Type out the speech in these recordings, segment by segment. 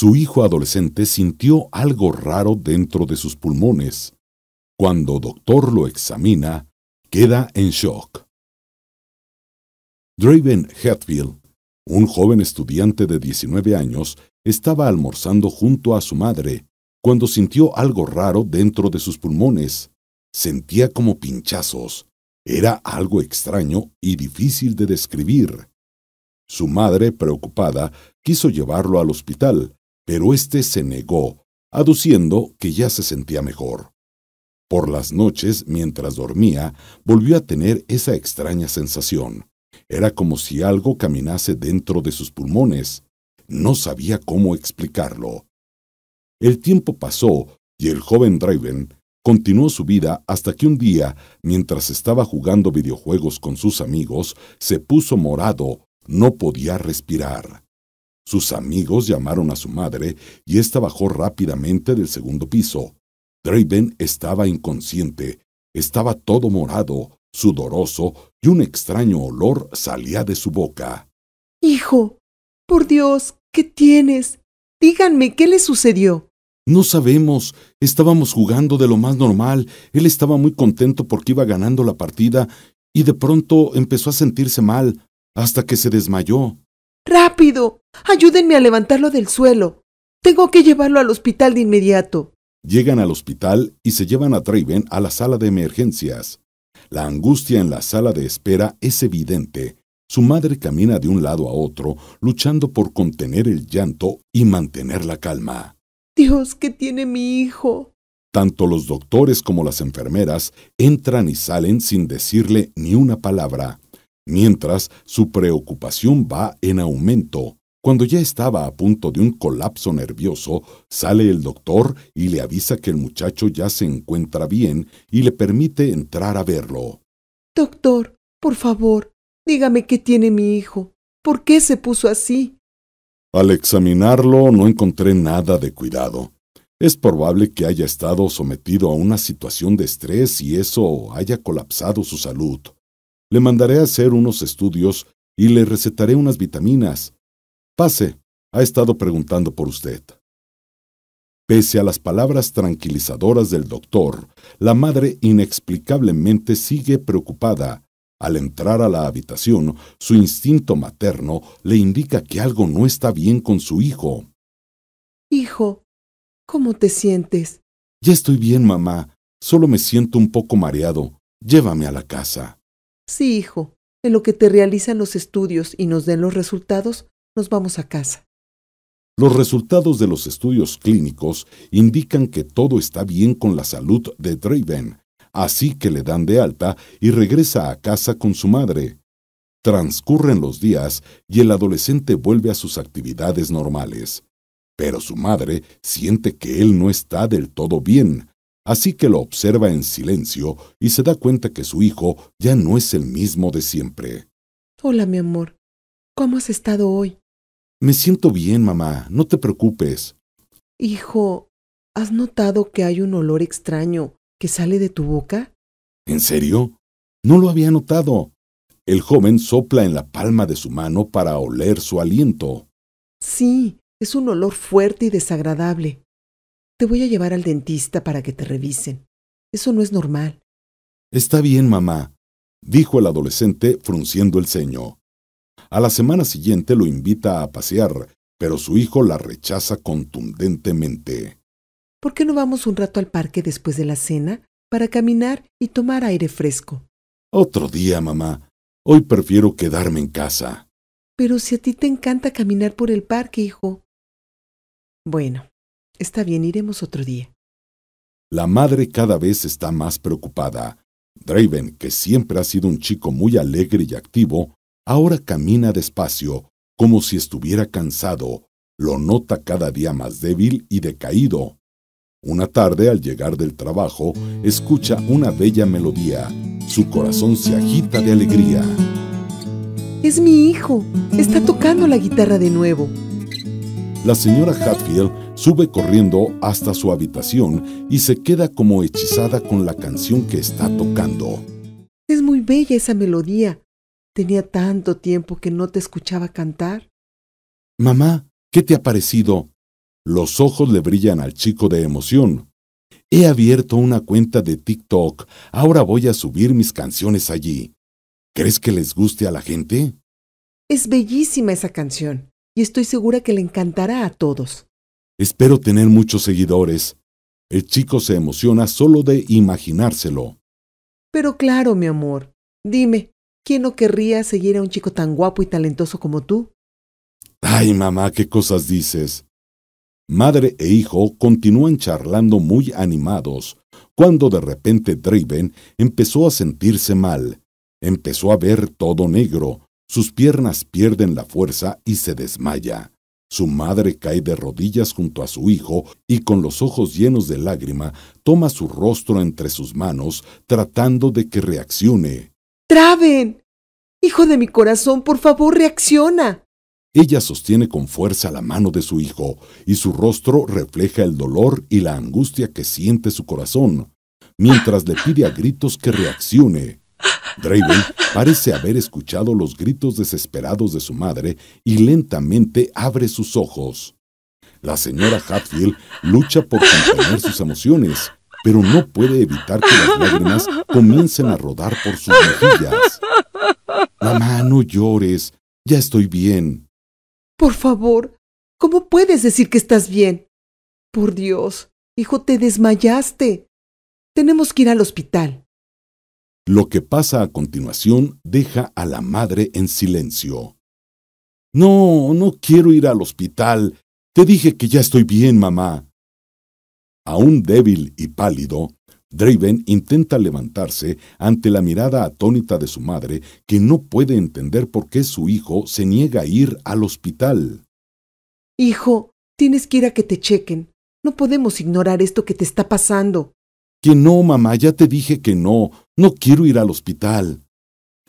su hijo adolescente sintió algo raro dentro de sus pulmones. Cuando doctor lo examina, queda en shock. Draven Hetfield, un joven estudiante de 19 años, estaba almorzando junto a su madre cuando sintió algo raro dentro de sus pulmones. Sentía como pinchazos. Era algo extraño y difícil de describir. Su madre, preocupada, quiso llevarlo al hospital, pero éste se negó, aduciendo que ya se sentía mejor. Por las noches, mientras dormía, volvió a tener esa extraña sensación. Era como si algo caminase dentro de sus pulmones. No sabía cómo explicarlo. El tiempo pasó y el joven Draven continuó su vida hasta que un día, mientras estaba jugando videojuegos con sus amigos, se puso morado, no podía respirar. Sus amigos llamaron a su madre y ésta bajó rápidamente del segundo piso. Draven estaba inconsciente, estaba todo morado, sudoroso y un extraño olor salía de su boca. Hijo, por Dios, ¿qué tienes? Díganme, ¿qué le sucedió? No sabemos. Estábamos jugando de lo más normal. Él estaba muy contento porque iba ganando la partida y de pronto empezó a sentirse mal, hasta que se desmayó. ¡Rápido! Ayúdenme a levantarlo del suelo. Tengo que llevarlo al hospital de inmediato. Llegan al hospital y se llevan a Draven a la sala de emergencias. La angustia en la sala de espera es evidente. Su madre camina de un lado a otro, luchando por contener el llanto y mantener la calma. Dios, ¿qué tiene mi hijo? Tanto los doctores como las enfermeras entran y salen sin decirle ni una palabra mientras su preocupación va en aumento. Cuando ya estaba a punto de un colapso nervioso, sale el doctor y le avisa que el muchacho ya se encuentra bien y le permite entrar a verlo. Doctor, por favor, dígame qué tiene mi hijo. ¿Por qué se puso así? Al examinarlo no encontré nada de cuidado. Es probable que haya estado sometido a una situación de estrés y eso haya colapsado su salud. Le mandaré a hacer unos estudios y le recetaré unas vitaminas. Pase, ha estado preguntando por usted. Pese a las palabras tranquilizadoras del doctor, la madre inexplicablemente sigue preocupada. Al entrar a la habitación, su instinto materno le indica que algo no está bien con su hijo. Hijo, ¿cómo te sientes? Ya estoy bien, mamá. Solo me siento un poco mareado. Llévame a la casa. Sí, hijo, en lo que te realizan los estudios y nos den los resultados, nos vamos a casa. Los resultados de los estudios clínicos indican que todo está bien con la salud de Draven, así que le dan de alta y regresa a casa con su madre. Transcurren los días y el adolescente vuelve a sus actividades normales. Pero su madre siente que él no está del todo bien, Así que lo observa en silencio y se da cuenta que su hijo ya no es el mismo de siempre. Hola, mi amor. ¿Cómo has estado hoy? Me siento bien, mamá. No te preocupes. Hijo, ¿has notado que hay un olor extraño que sale de tu boca? ¿En serio? No lo había notado. El joven sopla en la palma de su mano para oler su aliento. Sí, es un olor fuerte y desagradable. Te voy a llevar al dentista para que te revisen. Eso no es normal. Está bien, mamá, dijo el adolescente frunciendo el ceño. A la semana siguiente lo invita a pasear, pero su hijo la rechaza contundentemente. ¿Por qué no vamos un rato al parque después de la cena para caminar y tomar aire fresco? Otro día, mamá. Hoy prefiero quedarme en casa. Pero si a ti te encanta caminar por el parque, hijo. Bueno, Está bien, iremos otro día. La madre cada vez está más preocupada. Draven, que siempre ha sido un chico muy alegre y activo, ahora camina despacio, como si estuviera cansado. Lo nota cada día más débil y decaído. Una tarde, al llegar del trabajo, escucha una bella melodía. Su corazón se agita de alegría. Es mi hijo. Está tocando la guitarra de nuevo. La señora Hatfield Sube corriendo hasta su habitación y se queda como hechizada con la canción que está tocando. Es muy bella esa melodía. Tenía tanto tiempo que no te escuchaba cantar. Mamá, ¿qué te ha parecido? Los ojos le brillan al chico de emoción. He abierto una cuenta de TikTok. Ahora voy a subir mis canciones allí. ¿Crees que les guste a la gente? Es bellísima esa canción y estoy segura que le encantará a todos. Espero tener muchos seguidores. El chico se emociona solo de imaginárselo. Pero claro, mi amor. Dime, ¿quién no querría seguir a un chico tan guapo y talentoso como tú? Ay, mamá, qué cosas dices. Madre e hijo continúan charlando muy animados, cuando de repente Draven empezó a sentirse mal. Empezó a ver todo negro, sus piernas pierden la fuerza y se desmaya. Su madre cae de rodillas junto a su hijo y con los ojos llenos de lágrima toma su rostro entre sus manos tratando de que reaccione. ¡Traven! Hijo de mi corazón, por favor, reacciona. Ella sostiene con fuerza la mano de su hijo y su rostro refleja el dolor y la angustia que siente su corazón, mientras le pide a gritos que reaccione. Draven parece haber escuchado los gritos desesperados de su madre y lentamente abre sus ojos. La señora Hatfield lucha por contener sus emociones, pero no puede evitar que las lágrimas comiencen a rodar por sus mejillas. Mamá, no llores. Ya estoy bien. Por favor, ¿cómo puedes decir que estás bien? Por Dios, hijo, te desmayaste. Tenemos que ir al hospital. Lo que pasa a continuación deja a la madre en silencio. No, no quiero ir al hospital. Te dije que ya estoy bien, mamá. Aún débil y pálido, Draven intenta levantarse ante la mirada atónita de su madre, que no puede entender por qué su hijo se niega a ir al hospital. Hijo, tienes que ir a que te chequen. No podemos ignorar esto que te está pasando. Que no, mamá, ya te dije que no. No quiero ir al hospital.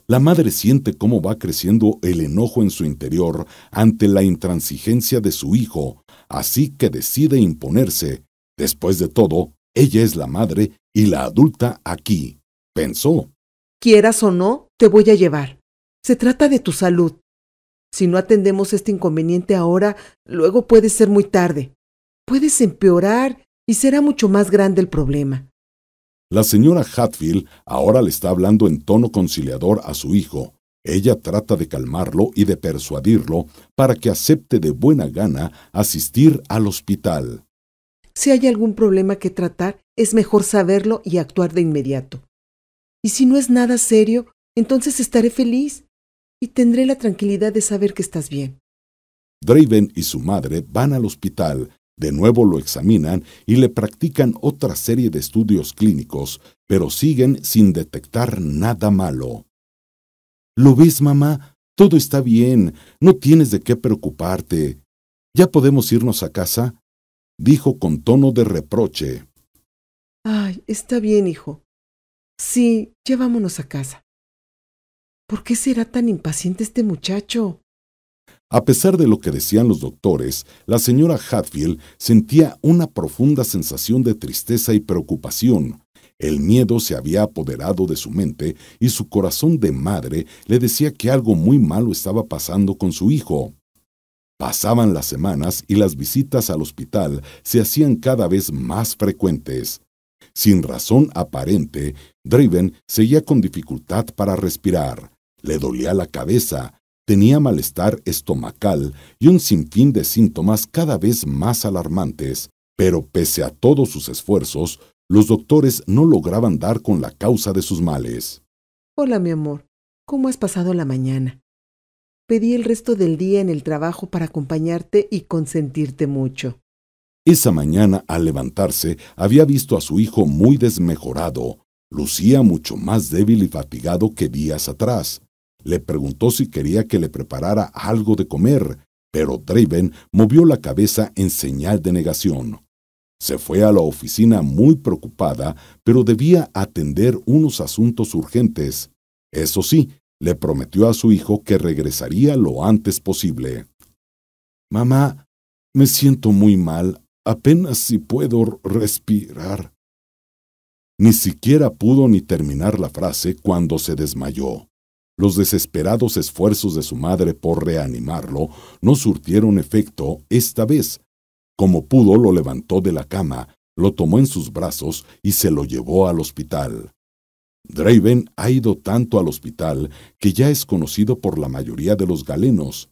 La madre siente cómo va creciendo el enojo en su interior ante la intransigencia de su hijo, así que decide imponerse. Después de todo, ella es la madre y la adulta aquí, pensó. Quieras o no, te voy a llevar. Se trata de tu salud. Si no atendemos este inconveniente ahora, luego puede ser muy tarde. Puedes empeorar y será mucho más grande el problema. La señora Hatfield ahora le está hablando en tono conciliador a su hijo. Ella trata de calmarlo y de persuadirlo para que acepte de buena gana asistir al hospital. Si hay algún problema que tratar, es mejor saberlo y actuar de inmediato. Y si no es nada serio, entonces estaré feliz y tendré la tranquilidad de saber que estás bien. Draven y su madre van al hospital de nuevo lo examinan y le practican otra serie de estudios clínicos, pero siguen sin detectar nada malo. ¿Lo ves, mamá? Todo está bien, no tienes de qué preocuparte. ¿Ya podemos irnos a casa? dijo con tono de reproche. Ay, está bien, hijo. Sí, ya vámonos a casa. ¿Por qué será tan impaciente este muchacho? A pesar de lo que decían los doctores, la señora Hatfield sentía una profunda sensación de tristeza y preocupación. El miedo se había apoderado de su mente y su corazón de madre le decía que algo muy malo estaba pasando con su hijo. Pasaban las semanas y las visitas al hospital se hacían cada vez más frecuentes. Sin razón aparente, Driven seguía con dificultad para respirar. Le dolía la cabeza, tenía malestar estomacal y un sinfín de síntomas cada vez más alarmantes, pero pese a todos sus esfuerzos, los doctores no lograban dar con la causa de sus males. Hola, mi amor. ¿Cómo has pasado la mañana? Pedí el resto del día en el trabajo para acompañarte y consentirte mucho. Esa mañana, al levantarse, había visto a su hijo muy desmejorado. Lucía mucho más débil y fatigado que días atrás. Le preguntó si quería que le preparara algo de comer, pero Draven movió la cabeza en señal de negación. Se fue a la oficina muy preocupada, pero debía atender unos asuntos urgentes. Eso sí, le prometió a su hijo que regresaría lo antes posible. Mamá, me siento muy mal, apenas si puedo respirar. Ni siquiera pudo ni terminar la frase cuando se desmayó. Los desesperados esfuerzos de su madre por reanimarlo no surtieron efecto esta vez. Como pudo, lo levantó de la cama, lo tomó en sus brazos y se lo llevó al hospital. Draven ha ido tanto al hospital que ya es conocido por la mayoría de los galenos.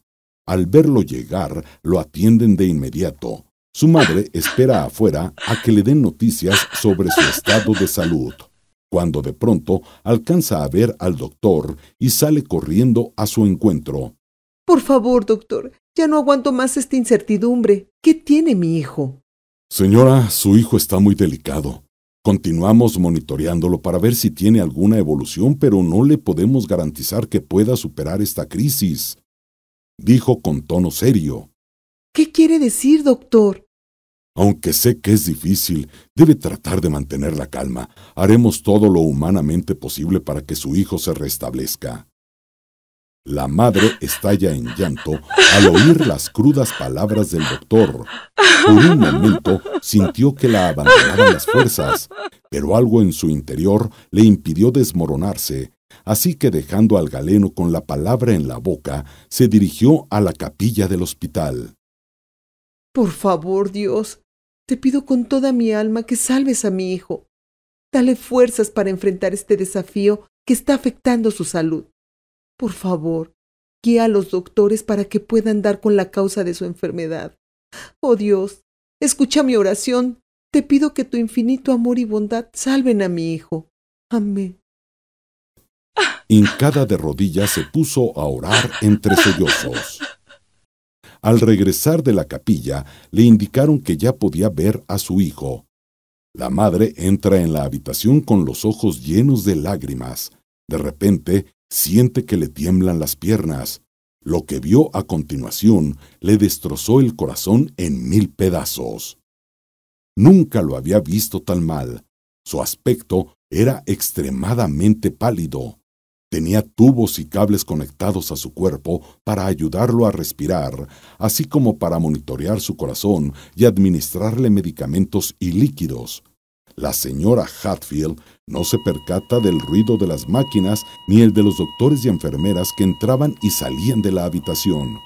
Al verlo llegar, lo atienden de inmediato. Su madre espera afuera a que le den noticias sobre su estado de salud cuando de pronto alcanza a ver al doctor y sale corriendo a su encuentro. Por favor, doctor, ya no aguanto más esta incertidumbre. ¿Qué tiene mi hijo? Señora, su hijo está muy delicado. Continuamos monitoreándolo para ver si tiene alguna evolución, pero no le podemos garantizar que pueda superar esta crisis, dijo con tono serio. ¿Qué quiere decir, doctor? Aunque sé que es difícil, debe tratar de mantener la calma. Haremos todo lo humanamente posible para que su hijo se restablezca. La madre estalla en llanto al oír las crudas palabras del doctor. Por un momento sintió que la abandonaban las fuerzas, pero algo en su interior le impidió desmoronarse, así que dejando al galeno con la palabra en la boca, se dirigió a la capilla del hospital. Por favor, Dios, te pido con toda mi alma que salves a mi hijo. Dale fuerzas para enfrentar este desafío que está afectando su salud. Por favor, guía a los doctores para que puedan dar con la causa de su enfermedad. Oh Dios, escucha mi oración. Te pido que tu infinito amor y bondad salven a mi hijo. Amén. Hincada de rodillas se puso a orar entre sollozos. Al regresar de la capilla, le indicaron que ya podía ver a su hijo. La madre entra en la habitación con los ojos llenos de lágrimas. De repente, siente que le tiemblan las piernas. Lo que vio a continuación le destrozó el corazón en mil pedazos. Nunca lo había visto tan mal. Su aspecto era extremadamente pálido. Tenía tubos y cables conectados a su cuerpo para ayudarlo a respirar, así como para monitorear su corazón y administrarle medicamentos y líquidos. La señora Hatfield no se percata del ruido de las máquinas ni el de los doctores y enfermeras que entraban y salían de la habitación.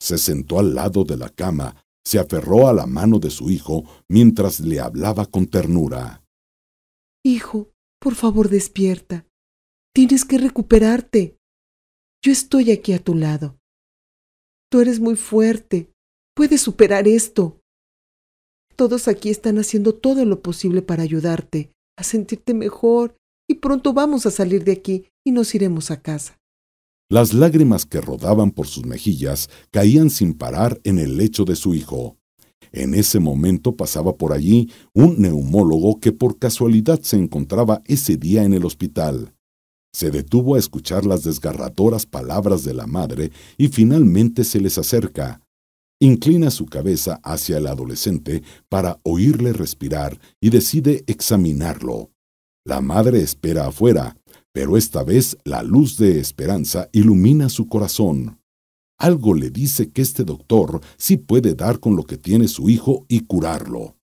Se sentó al lado de la cama, se aferró a la mano de su hijo mientras le hablaba con ternura. Hijo, por favor despierta. Tienes que recuperarte. Yo estoy aquí a tu lado. Tú eres muy fuerte. Puedes superar esto. Todos aquí están haciendo todo lo posible para ayudarte, a sentirte mejor, y pronto vamos a salir de aquí y nos iremos a casa. Las lágrimas que rodaban por sus mejillas caían sin parar en el lecho de su hijo. En ese momento pasaba por allí un neumólogo que por casualidad se encontraba ese día en el hospital. Se detuvo a escuchar las desgarradoras palabras de la madre y finalmente se les acerca. Inclina su cabeza hacia el adolescente para oírle respirar y decide examinarlo. La madre espera afuera, pero esta vez la luz de esperanza ilumina su corazón. Algo le dice que este doctor sí puede dar con lo que tiene su hijo y curarlo.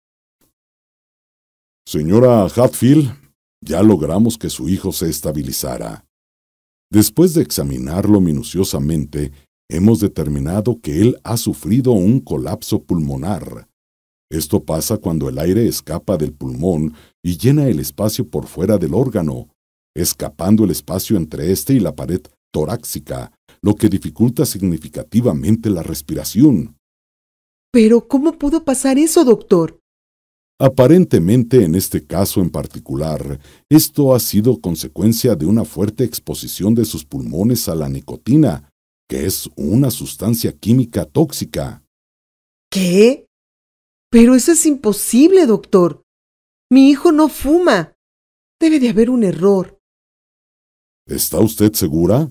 Señora Hatfield, ya logramos que su hijo se estabilizara. Después de examinarlo minuciosamente, hemos determinado que él ha sufrido un colapso pulmonar. Esto pasa cuando el aire escapa del pulmón y llena el espacio por fuera del órgano, escapando el espacio entre éste y la pared torácica, lo que dificulta significativamente la respiración. Pero, ¿cómo pudo pasar eso, doctor? Aparentemente, en este caso en particular, esto ha sido consecuencia de una fuerte exposición de sus pulmones a la nicotina, que es una sustancia química tóxica. ¿Qué? Pero eso es imposible, doctor. Mi hijo no fuma. Debe de haber un error. ¿Está usted segura?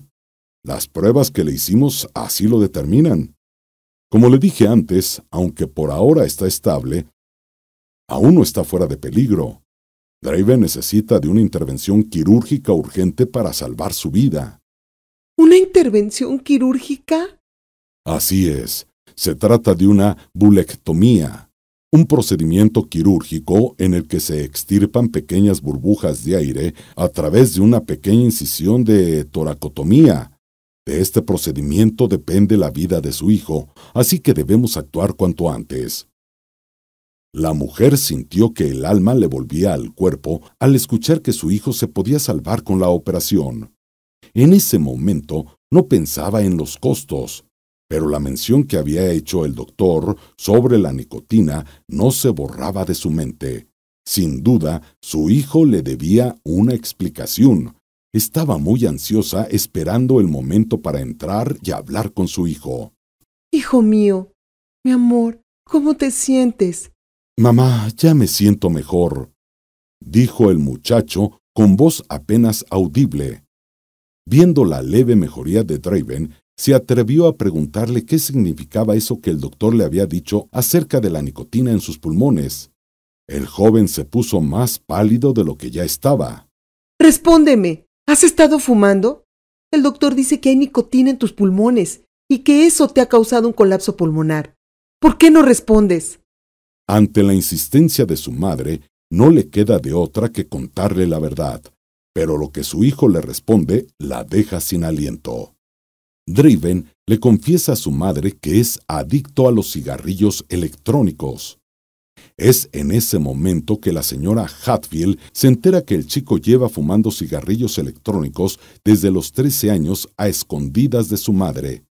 Las pruebas que le hicimos así lo determinan. Como le dije antes, aunque por ahora está estable, aún no está fuera de peligro. Draven necesita de una intervención quirúrgica urgente para salvar su vida. ¿Una intervención quirúrgica? Así es. Se trata de una bulectomía, un procedimiento quirúrgico en el que se extirpan pequeñas burbujas de aire a través de una pequeña incisión de toracotomía. De este procedimiento depende la vida de su hijo, así que debemos actuar cuanto antes. La mujer sintió que el alma le volvía al cuerpo al escuchar que su hijo se podía salvar con la operación. En ese momento no pensaba en los costos, pero la mención que había hecho el doctor sobre la nicotina no se borraba de su mente. Sin duda, su hijo le debía una explicación. Estaba muy ansiosa esperando el momento para entrar y hablar con su hijo. Hijo mío, mi amor, ¿cómo te sientes? Mamá, ya me siento mejor, dijo el muchacho con voz apenas audible. Viendo la leve mejoría de Draven, se atrevió a preguntarle qué significaba eso que el doctor le había dicho acerca de la nicotina en sus pulmones. El joven se puso más pálido de lo que ya estaba. Respóndeme, ¿has estado fumando? El doctor dice que hay nicotina en tus pulmones y que eso te ha causado un colapso pulmonar. ¿Por qué no respondes? Ante la insistencia de su madre, no le queda de otra que contarle la verdad, pero lo que su hijo le responde la deja sin aliento. Driven le confiesa a su madre que es adicto a los cigarrillos electrónicos. Es en ese momento que la señora Hatfield se entera que el chico lleva fumando cigarrillos electrónicos desde los 13 años a escondidas de su madre.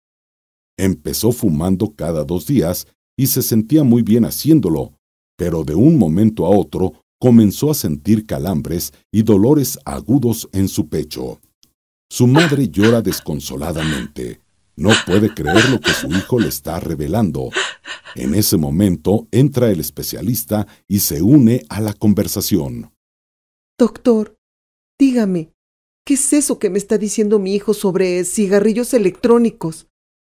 Empezó fumando cada dos días y se sentía muy bien haciéndolo, pero de un momento a otro comenzó a sentir calambres y dolores agudos en su pecho. Su madre llora desconsoladamente. No puede creer lo que su hijo le está revelando. En ese momento entra el especialista y se une a la conversación. Doctor, dígame, ¿qué es eso que me está diciendo mi hijo sobre cigarrillos electrónicos?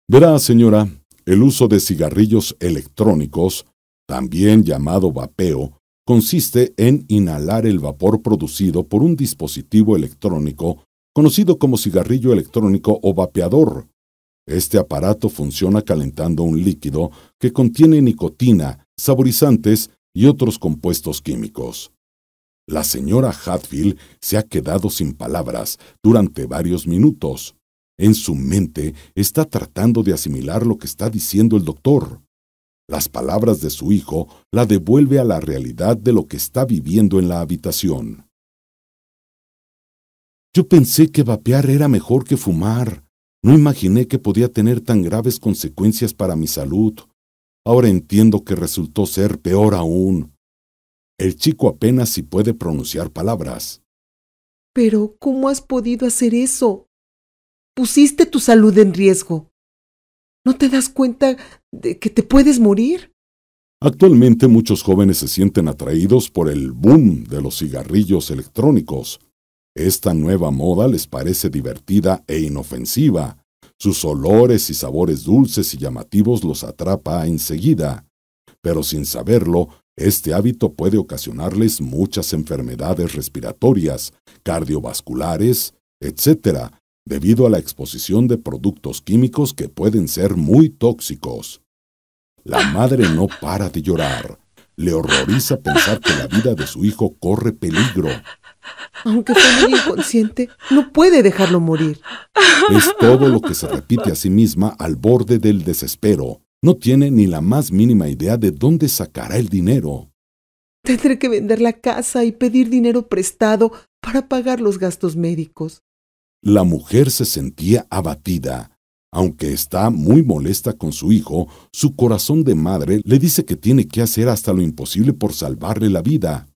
Verá, señora, el uso de cigarrillos electrónicos, también llamado vapeo, consiste en inhalar el vapor producido por un dispositivo electrónico conocido como cigarrillo electrónico o vapeador. Este aparato funciona calentando un líquido que contiene nicotina, saborizantes y otros compuestos químicos. La señora Hatfield se ha quedado sin palabras durante varios minutos. En su mente está tratando de asimilar lo que está diciendo el doctor. Las palabras de su hijo la devuelve a la realidad de lo que está viviendo en la habitación. Yo pensé que vapear era mejor que fumar. No imaginé que podía tener tan graves consecuencias para mi salud. Ahora entiendo que resultó ser peor aún. El chico apenas si puede pronunciar palabras. Pero, ¿cómo has podido hacer eso? Pusiste tu salud en riesgo. ¿No te das cuenta de que te puedes morir? Actualmente muchos jóvenes se sienten atraídos por el boom de los cigarrillos electrónicos. Esta nueva moda les parece divertida e inofensiva. Sus olores y sabores dulces y llamativos los atrapa enseguida. Pero sin saberlo, este hábito puede ocasionarles muchas enfermedades respiratorias, cardiovasculares, etc., debido a la exposición de productos químicos que pueden ser muy tóxicos. La madre no para de llorar. Le horroriza pensar que la vida de su hijo corre peligro. Aunque sea muy inconsciente, no puede dejarlo morir. Es todo lo que se repite a sí misma al borde del desespero. No tiene ni la más mínima idea de dónde sacará el dinero. Tendré que vender la casa y pedir dinero prestado para pagar los gastos médicos. La mujer se sentía abatida. Aunque está muy molesta con su hijo, su corazón de madre le dice que tiene que hacer hasta lo imposible por salvarle la vida.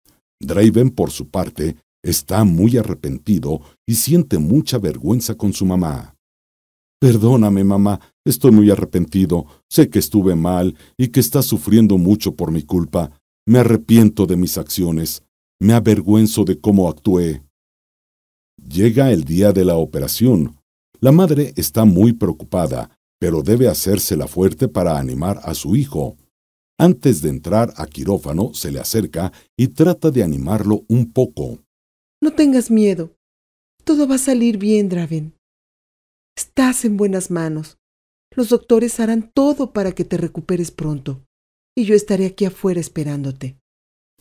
Draven, por su parte, está muy arrepentido y siente mucha vergüenza con su mamá. Perdóname, mamá, estoy muy arrepentido, sé que estuve mal y que estás sufriendo mucho por mi culpa. Me arrepiento de mis acciones, me avergüenzo de cómo actué. Llega el día de la operación. La madre está muy preocupada, pero debe hacérsela fuerte para animar a su hijo. Antes de entrar a quirófano, se le acerca y trata de animarlo un poco. No tengas miedo. Todo va a salir bien, Draven. Estás en buenas manos. Los doctores harán todo para que te recuperes pronto. Y yo estaré aquí afuera esperándote.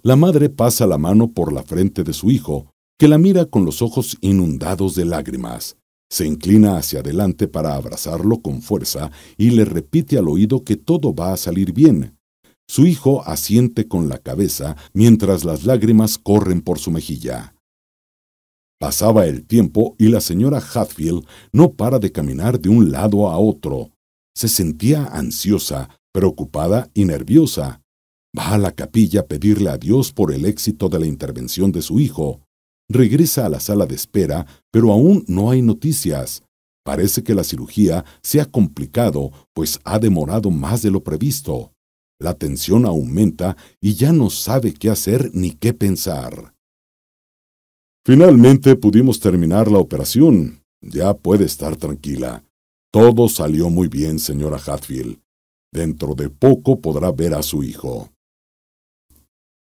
La madre pasa la mano por la frente de su hijo, que la mira con los ojos inundados de lágrimas. Se inclina hacia adelante para abrazarlo con fuerza y le repite al oído que todo va a salir bien. Su hijo asiente con la cabeza mientras las lágrimas corren por su mejilla. Pasaba el tiempo y la señora Hatfield no para de caminar de un lado a otro. Se sentía ansiosa, preocupada y nerviosa. Va a la capilla a pedirle a Dios por el éxito de la intervención de su hijo. Regresa a la sala de espera, pero aún no hay noticias. Parece que la cirugía se ha complicado, pues ha demorado más de lo previsto. La tensión aumenta y ya no sabe qué hacer ni qué pensar. Finalmente pudimos terminar la operación. Ya puede estar tranquila. Todo salió muy bien, señora Hatfield. Dentro de poco podrá ver a su hijo.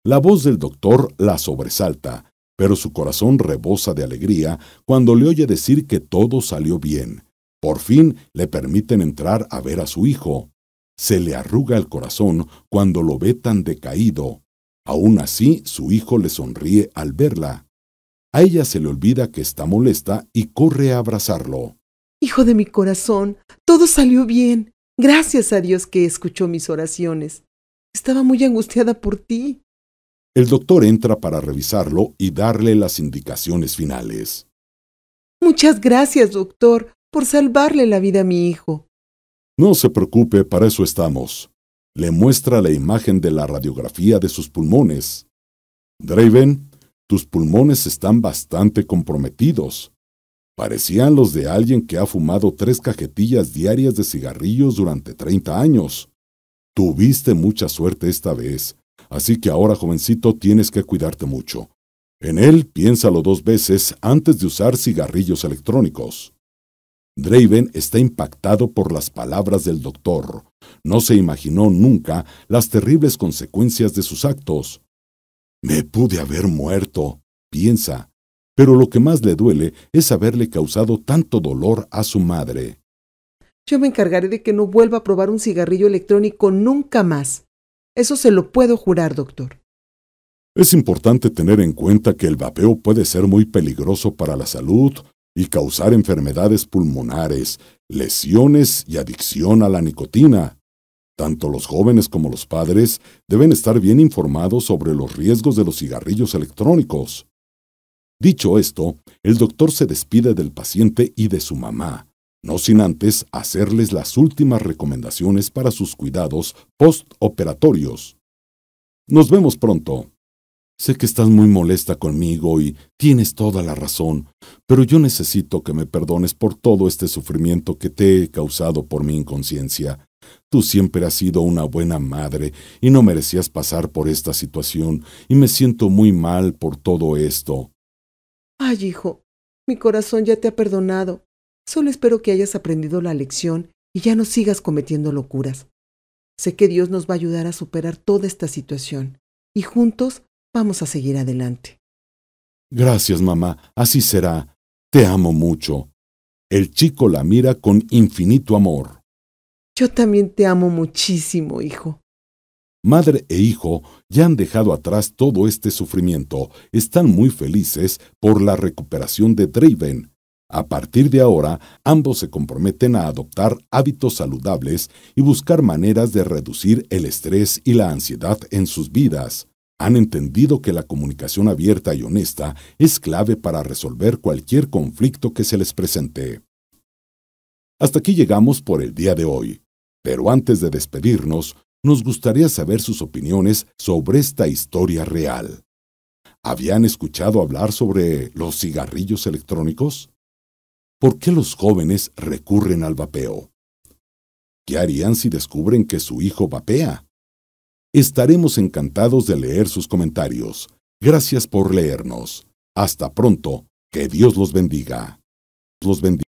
La voz del doctor la sobresalta, pero su corazón rebosa de alegría cuando le oye decir que todo salió bien. Por fin le permiten entrar a ver a su hijo. Se le arruga el corazón cuando lo ve tan decaído. Aún así, su hijo le sonríe al verla. A ella se le olvida que está molesta y corre a abrazarlo. Hijo de mi corazón, todo salió bien. Gracias a Dios que escuchó mis oraciones. Estaba muy angustiada por ti. El doctor entra para revisarlo y darle las indicaciones finales. Muchas gracias, doctor, por salvarle la vida a mi hijo. No se preocupe, para eso estamos. Le muestra la imagen de la radiografía de sus pulmones. Draven, tus pulmones están bastante comprometidos. Parecían los de alguien que ha fumado tres cajetillas diarias de cigarrillos durante 30 años. Tuviste mucha suerte esta vez, Así que ahora, jovencito, tienes que cuidarte mucho. En él, piénsalo dos veces antes de usar cigarrillos electrónicos. Draven está impactado por las palabras del doctor. No se imaginó nunca las terribles consecuencias de sus actos. Me pude haber muerto, piensa, pero lo que más le duele es haberle causado tanto dolor a su madre. Yo me encargaré de que no vuelva a probar un cigarrillo electrónico nunca más. Eso se lo puedo jurar, doctor. Es importante tener en cuenta que el vapeo puede ser muy peligroso para la salud y causar enfermedades pulmonares, lesiones y adicción a la nicotina. Tanto los jóvenes como los padres deben estar bien informados sobre los riesgos de los cigarrillos electrónicos. Dicho esto, el doctor se despide del paciente y de su mamá, no sin antes hacerles las últimas recomendaciones para sus cuidados postoperatorios. Nos vemos pronto. Sé que estás muy molesta conmigo y tienes toda la razón, pero yo necesito que me perdones por todo este sufrimiento que te he causado por mi inconsciencia. Tú siempre has sido una buena madre y no merecías pasar por esta situación y me siento muy mal por todo esto. Ay, hijo, mi corazón ya te ha perdonado. Solo espero que hayas aprendido la lección y ya no sigas cometiendo locuras. Sé que Dios nos va a ayudar a superar toda esta situación y juntos vamos a seguir adelante. Gracias, mamá. Así será. Te amo mucho. El chico la mira con infinito amor. Yo también te amo muchísimo, hijo. Madre e hijo ya han dejado atrás todo este sufrimiento. Están muy felices por la recuperación de Draven a partir de ahora, ambos se comprometen a adoptar hábitos saludables y buscar maneras de reducir el estrés y la ansiedad en sus vidas. Han entendido que la comunicación abierta y honesta es clave para resolver cualquier conflicto que se les presente. Hasta aquí llegamos por el día de hoy. Pero antes de despedirnos, nos gustaría saber sus opiniones sobre esta historia real. ¿Habían escuchado hablar sobre los cigarrillos electrónicos? ¿Por qué los jóvenes recurren al vapeo? ¿Qué harían si descubren que su hijo vapea? Estaremos encantados de leer sus comentarios. Gracias por leernos. Hasta pronto. Que Dios los bendiga. Los bendiga.